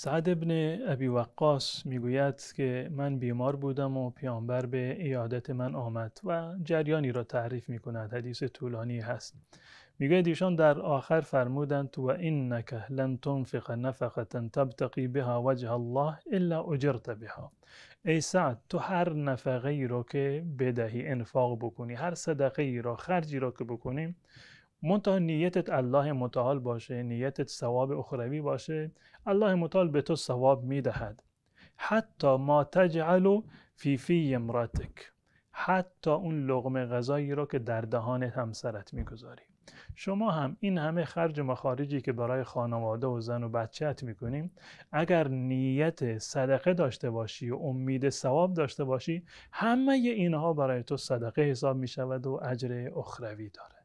سعد ابن ابی وقاص میگوید که من بیمار بودم و پیامبر به ایادت من آمد و جریانی را تعریف می کند حدیث طولانی هست میگوید ایشان در آخر فرمودند و انک لن تنفق نفقه تبتقی بها وجه الله الا اجرت بها ای سعد تو هر نفقه ای را که بدهی انفاق بکنی هر صدقه ای را خرجی را که بکنی منتها نیتت الله متعال باشه نیتت ثواب اخروی باشه الله متعال به تو ثواب میدهد حتی ما تجعل فی فی امراتک حتی اون لغمه غذایی رو که در دهان همسرت میگذاری شما هم این همه خرج مخارجی که برای خانواده و زن و بچهت میکنیم اگر نیت صدقه داشته باشی و امید ثواب داشته باشی همه اینها برای تو صدقه حساب میشود و اجر اخروی دارد.